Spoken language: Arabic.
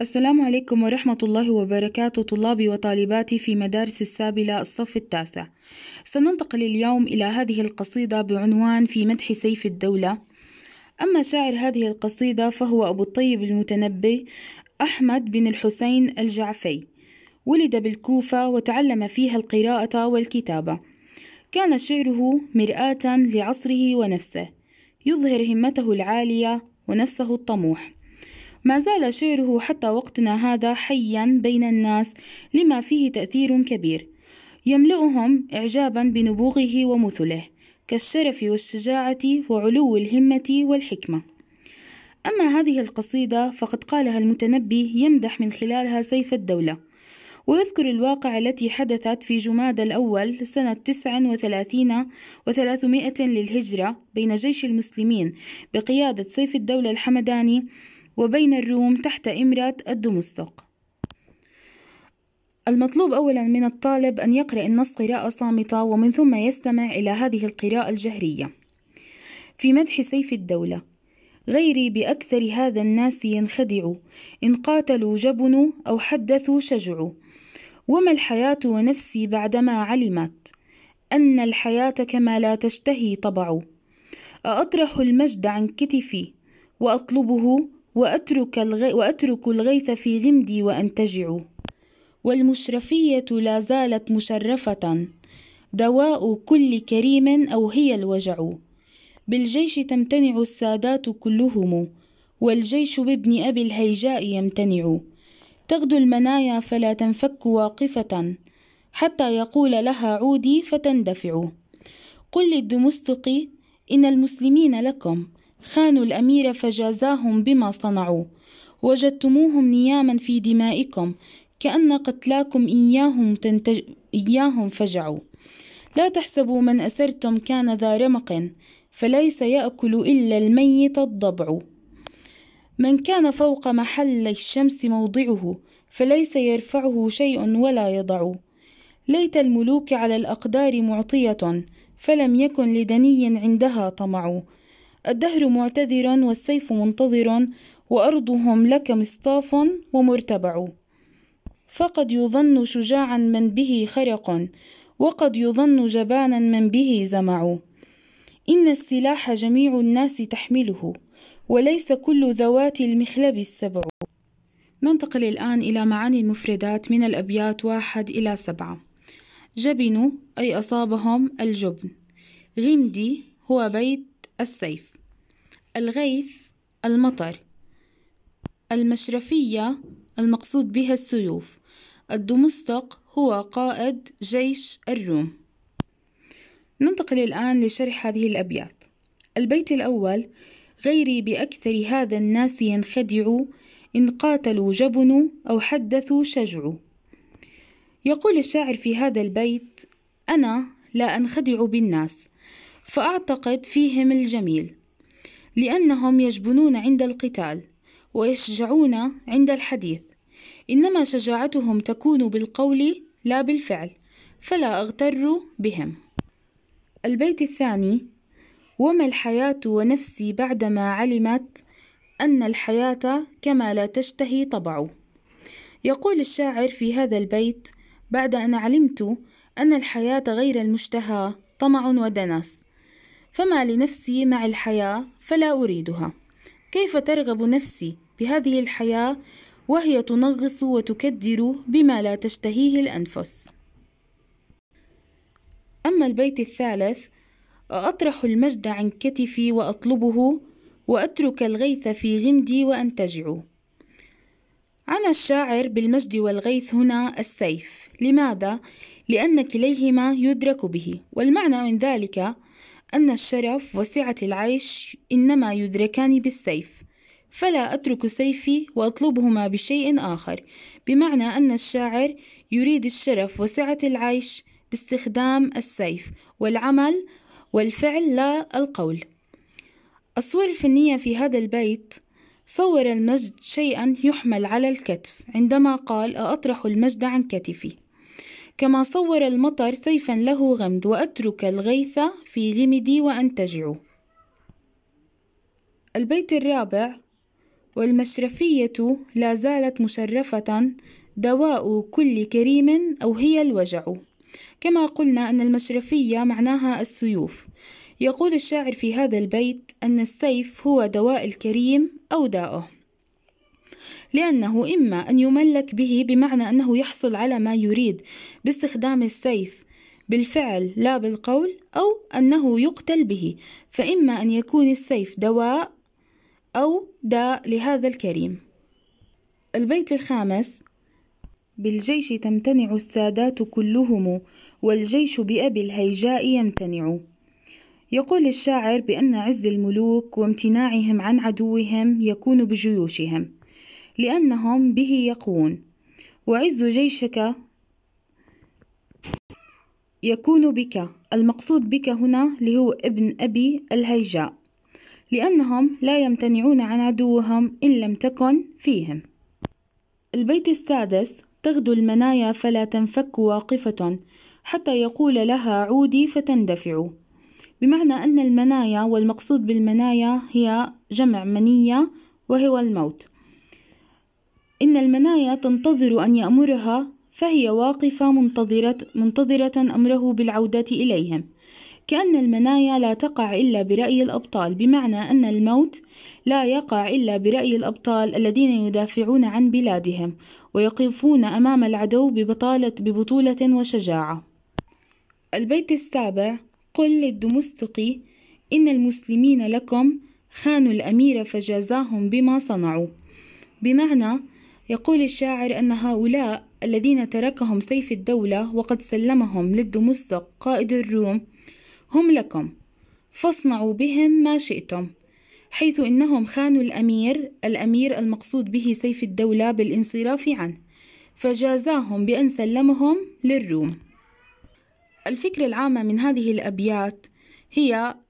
السلام عليكم ورحمة الله وبركاته طلابي وطالباتي في مدارس السابلة الصف التاسع سننتقل اليوم إلى هذه القصيدة بعنوان في مدح سيف الدولة أما شاعر هذه القصيدة فهو أبو الطيب المتنبي أحمد بن الحسين الجعفي ولد بالكوفة وتعلم فيها القراءة والكتابة كان شعره مرآة لعصره ونفسه يظهر همته العالية ونفسه الطموح ما زال شعره حتى وقتنا هذا حيا بين الناس لما فيه تأثير كبير يملؤهم إعجابا بنبوغه ومثله كالشرف والشجاعة وعلو الهمة والحكمة أما هذه القصيدة فقد قالها المتنبي يمدح من خلالها سيف الدولة ويذكر الواقع التي حدثت في جماد الأول سنة 39 و300 للهجرة بين جيش المسلمين بقيادة سيف الدولة الحمداني وبين الروم تحت إمرة الدمستق المطلوب أولا من الطالب أن يقرأ النص قراءة صامتة ومن ثم يستمع إلى هذه القراءة الجهرية في مدح سيف الدولة غيري بأكثر هذا الناس ينخدع إن قاتلوا جبنوا أو حدثوا شجعوا وما الحياة ونفسي بعدما علمت أن الحياة كما لا تشتهي طبع أأطرح المجد عن كتفي وأطلبه وأترك, الغي وأترك الغيث في غمدي وأنتجع والمشرفية لا زالت مشرفة دواء كل كريم أو هي الوجع بالجيش تمتنع السادات كلهم والجيش بابن أبي الهيجاء يمتنع تغدو المنايا فلا تنفك واقفة حتى يقول لها عودي فتندفع قل للدمستقي إن المسلمين لكم خانوا الأمير فجازاهم بما صنعوا وجدتموهم نياما في دمائكم كأن قتلاكم إياهم, تنتج... إياهم فجعوا لا تحسبوا من أسرتم كان ذا رمق فليس يأكل إلا الميت الضبع من كان فوق محل الشمس موضعه فليس يرفعه شيء ولا يضع ليت الملوك على الأقدار معطية فلم يكن لدني عندها طمع الدهر معتذر والسيف منتظر وأرضهم لك مصطاف ومرتبع فقد يظن شجاعا من به خرق وقد يظن جبانا من به زمع إن السلاح جميع الناس تحمله وليس كل ذوات المخلب السبع ننتقل الآن إلى معاني المفردات من الأبيات واحد إلى سبعة جبنوا أي أصابهم الجبن غمدي هو بيت السيف الغيث المطر المشرفية المقصود بها السيوف الدمستق هو قائد جيش الروم ننتقل الآن لشرح هذه الأبيات البيت الأول غيري بأكثر هذا الناس ينخدع إن قاتلوا جبنوا أو حدثوا شجعوا يقول الشاعر في هذا البيت أنا لا أنخدع بالناس فأعتقد فيهم الجميل لأنهم يجبنون عند القتال ويشجعون عند الحديث إنما شجاعتهم تكون بالقول لا بالفعل فلا أغتر بهم البيت الثاني وما الحياة ونفسي بعدما علمت أن الحياة كما لا تشتهي طبع يقول الشاعر في هذا البيت بعد أن علمت أن الحياة غير المشتهى طمع ودنس فما لنفسي مع الحياة فلا أريدها كيف ترغب نفسي بهذه الحياة وهي تنغص وتكدر بما لا تشتهيه الأنفس أما البيت الثالث أطرح المجد عن كتفي وأطلبه وأترك الغيث في غمدي وأنتجع عن الشاعر بالمجد والغيث هنا السيف لماذا؟ لأن كليهما يدرك به والمعنى من ذلك أن الشرف وسعة العيش إنما يدركان بالسيف فلا أترك سيفي وأطلبهما بشيء آخر بمعنى أن الشاعر يريد الشرف وسعة العيش باستخدام السيف والعمل والفعل لا القول الصور الفنية في هذا البيت صور المجد شيئا يحمل على الكتف عندما قال أطرح المجد عن كتفي كما صور المطر سيفا له غمد وأترك الغيث في غمدي وأنتجع البيت الرابع والمشرفية لا زالت مشرفة دواء كل كريم أو هي الوجع كما قلنا أن المشرفية معناها السيوف يقول الشاعر في هذا البيت أن السيف هو دواء الكريم أو داؤه لأنه إما أن يملك به بمعنى أنه يحصل على ما يريد باستخدام السيف بالفعل لا بالقول أو أنه يقتل به فإما أن يكون السيف دواء أو داء لهذا الكريم البيت الخامس بالجيش تمتنع السادات كلهم والجيش بأبي الهيجاء يمتنع يقول الشاعر بأن عز الملوك وامتناعهم عن عدوهم يكون بجيوشهم لأنهم به يقوون وعز جيشك يكون بك المقصود بك هنا لهو ابن أبي الهيجاء لأنهم لا يمتنعون عن عدوهم إن لم تكن فيهم البيت السادس تغدو المنايا فلا تنفك واقفة حتى يقول لها عودي فتندفع بمعنى أن المنايا والمقصود بالمنايا هي جمع منية وهو الموت إن المنايا تنتظر أن يأمرها فهي واقفة منتظرة, منتظرة أمره بالعودة إليهم كأن المنايا لا تقع إلا برأي الأبطال بمعنى أن الموت لا يقع إلا برأي الأبطال الذين يدافعون عن بلادهم ويقفون أمام العدو ببطالة ببطولة وشجاعة البيت السابع قل للدمستقي إن المسلمين لكم خانوا الأمير فجازاهم بما صنعوا بمعنى يقول الشاعر أن هؤلاء الذين تركهم سيف الدولة وقد سلمهم للدمسق قائد الروم هم لكم فاصنعوا بهم ما شئتم حيث إنهم خانوا الأمير الأمير المقصود به سيف الدولة بالانصراف عنه فجازاهم بأن سلمهم للروم الفكرة العامة من هذه الأبيات هي